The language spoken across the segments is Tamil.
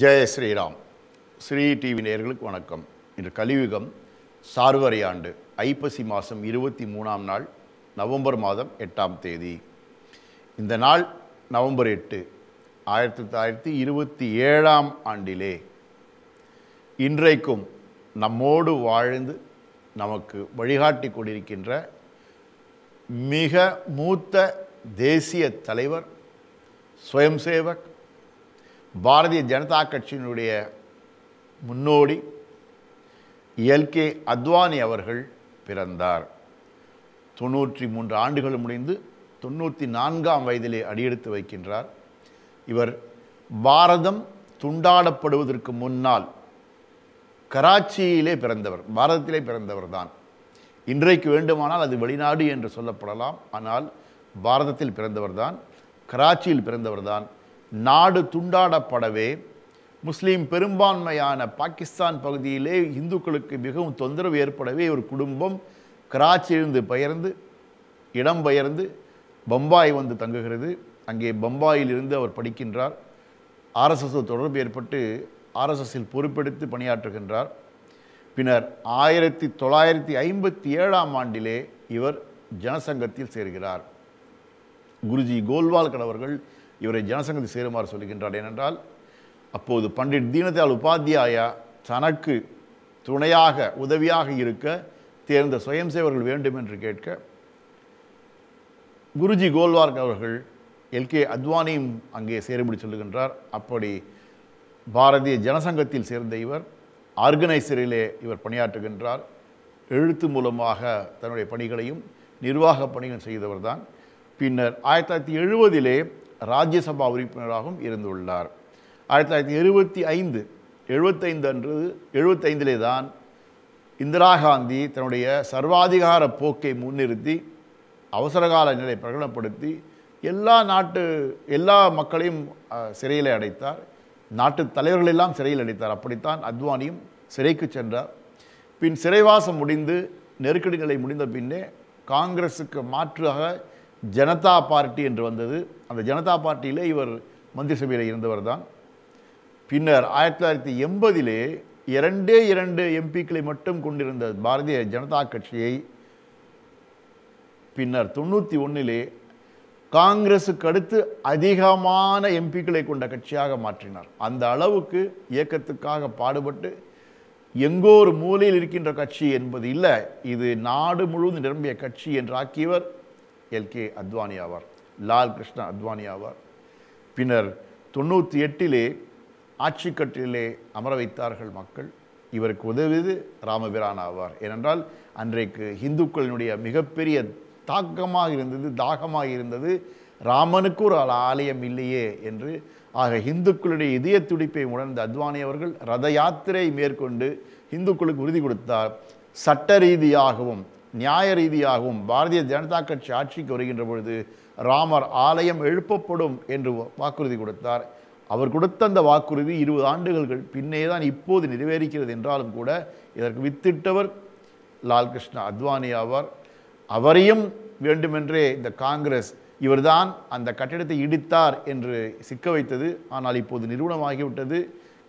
ஜெய ஸ்ரீராம் ஸ்ரீ டிவி நேர்களுக்கு வணக்கம் இன்று கலியுகம் சார்வரை ஆண்டு ஐப்பசி மாதம் இருபத்தி மூணாம் நாள் நவம்பர் மாதம் எட்டாம் தேதி இந்த நாள் நவம்பர் எட்டு ஆயிரத்தி தொள்ளாயிரத்தி இருபத்தி ஏழாம் ஆண்டிலே இன்றைக்கும் நம்மோடு வாழ்ந்து நமக்கு வழிகாட்டி கொண்டிருக்கின்ற மிக மூத்த தேசிய தலைவர் சுயம் சேவக் பாரதிய ஜனதா கட்சியினுடைய முன்னோடி எல்கே அத்வானி அவர்கள் பிறந்தார் தொண்ணூற்றி மூன்று ஆண்டுகள் முடிந்து தொண்ணூற்றி நான்காம் வயதிலே அடியெடுத்து வைக்கின்றார் இவர் பாரதம் துண்டாடப்படுவதற்கு முன்னால் கராச்சியிலே பிறந்தவர் பாரதத்திலே பிறந்தவர் தான் இன்றைக்கு வேண்டுமானால் அது வெளிநாடு என்று சொல்லப்படலாம் ஆனால் பாரதத்தில் பிறந்தவர்தான் கராச்சியில் பிறந்தவர்தான் நாடு துண்டாடப்படவே முஸ்லீம் பெரும்பான்மையான பாகிஸ்தான் பகுதியிலே இந்துக்களுக்கு மிகவும் தொந்தரவு ஏற்படவே ஒரு குடும்பம் கராச்சியிலிருந்து பெயர்ந்து பெயர்ந்து பம்பாய் வந்து தங்குகிறது அங்கே பம்பாயிலிருந்து அவர் படிக்கின்றார் ஆர்எஸ்எஸ் தொடர்பு ஏற்பட்டு ஆர்எஸ்எஸில் பொறுப்பெடுத்து பணியாற்றுகின்றார் பின்னர் ஆயிரத்தி தொள்ளாயிரத்தி ஐம்பத்தி ஏழாம் ஆண்டிலே இவர் ஜனசங்கத்தில் சேர்கிறார் குருஜி கோல்வால்கர் அவர்கள் இவரை ஜனசங்கதி சேருமாறு சொல்லுகின்றார் ஏனென்றால் அப்போது பண்டிட் தீனதயாள் உபாத்தியாயா தனக்கு துணையாக உதவியாக இருக்க தேர்ந்த சுயம் சேவர்கள் வேண்டும் என்று கேட்க குருஜி கோல்வார்க் அவர்கள் எல்கே அத்வானியும் அங்கே சேரும்படி சொல்லுகின்றார் அப்படி பாரதிய ஜனசங்கத்தில் சேர்ந்த இவர் ஆர்கனைசரிலே இவர் பணியாற்றுகின்றார் எழுத்து மூலமாக தன்னுடைய பணிகளையும் நிர்வாக பணிகள் செய்தவர்தான் பின்னர் ஆயிரத்தி தொள்ளாயிரத்தி எழுபதிலே ராஜ்யசபா உறுப்பினராகவும் இருந்துள்ளார் ஆயிரத்தி தொள்ளாயிரத்தி எழுபத்தி ஐந்து எழுபத்தைந்து அன்று எழுபத்தைந்திலே தான் இந்திரா காந்தி தன்னுடைய சர்வாதிகார போக்கை முன்னிறுத்தி அவசரகால நிலை பிரகடனப்படுத்தி எல்லா நாட்டு எல்லா மக்களையும் சிறையில் அடைத்தார் நாட்டு தலைவர்களெல்லாம் சிறையில் அடைத்தார் அப்படித்தான் அத்வானியும் சிறைக்கு சென்றார் பின் சிறைவாசம் முடிந்து நெருக்கடி நிலை முடிந்த பின்னே காங்கிரஸுக்கு மாற்றாக ஜனதா பார்ட்டி என்று வந்தது அந்த ஜனதா பார்ட்டியிலே இவர் மந்திரிசபையில் இருந்தவர் தான் பின்னர் ஆயிரத்தி தொள்ளாயிரத்தி எண்பதிலே இரண்டே இரண்டு எம்பிக்களை மட்டும் கொண்டிருந்த பாரதிய ஜனதா கட்சியை பின்னர் தொண்ணூற்றி ஒன்றிலே காங்கிரஸுக்கு அடுத்து அதிகமான எம்பிக்களை கொண்ட கட்சியாக மாற்றினார் அந்த அளவுக்கு இயக்கத்துக்காக பாடுபட்டு எங்கோ ஒரு மூலையில் இருக்கின்ற கட்சி என்பது இல்லை இது நாடு முழுவதும் நிரம்பிய கட்சி என்றாக்கியவர் எல்கே அத்வானி ஆவார் லால் கிருஷ்ண அத்வானி ஆவார் பின்னர் தொண்ணூற்றி எட்டிலே ஆட்சி கட்டிலே அமர வைத்தார்கள் மக்கள் இவருக்கு உதவியது ராமபிரான் ஆவார் ஏனென்றால் அன்றைக்கு இந்துக்களினுடைய மிகப்பெரிய தாக்கமாக இருந்தது தாகமாக இருந்தது ராமனுக்கு ஒரு ஆலயம் இல்லையே என்று ஆக இந்துக்களுடைய இதய துடிப்பை உணர்ந்த அத்வானி அவர்கள் ரத யாத்திரை மேற்கொண்டு இந்துக்களுக்கு உறுதி கொடுத்தார் சட்ட ரீதியாகவும் நியாய ரீதியாகவும் பாரதிய ஜனதா கட்சி ஆட்சிக்கு வருகின்ற பொழுது ராமர் ஆலயம் எழுப்பப்படும் என்று வாக்குறுதி கொடுத்தார் அவர் கொடுத்த அந்த வாக்குறுதி இருபது ஆண்டுகள் பின்னே தான் இப்போது நிறைவேறிக்கிறது என்றாலும் கூட இதற்கு வித்திட்டவர் லால்கிருஷ்ணா அத்வானி ஆவார் அவரையும் வேண்டுமென்றே இந்த காங்கிரஸ் இவர்தான் அந்த கட்டிடத்தை இடித்தார் என்று சிக்க வைத்தது ஆனால் இப்போது நிறுவனமாகிவிட்டது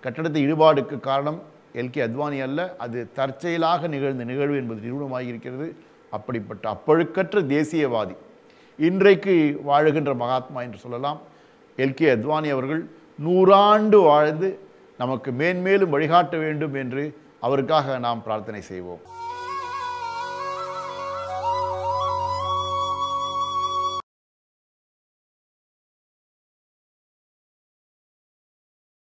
கட்டிடத்தை இடுபாடுக்கு காரணம் எல்கே அத்வானி அல்ல அது தற்செயலாக நிகழ்ந்த நிகழ்வு என்பது நிபுணமாகியிருக்கிறது அப்படிப்பட்ட அப்பழுக்கற்ற தேசியவாதி இன்றைக்கு வாழுகின்ற மகாத்மா என்று சொல்லலாம் எல்கே அத்வானி அவர்கள் நூறாண்டு வாழ்ந்து நமக்கு மேன்மேலும் வழிகாட்ட வேண்டும் என்று அவருக்காக நாம் பிரார்த்தனை செய்வோம்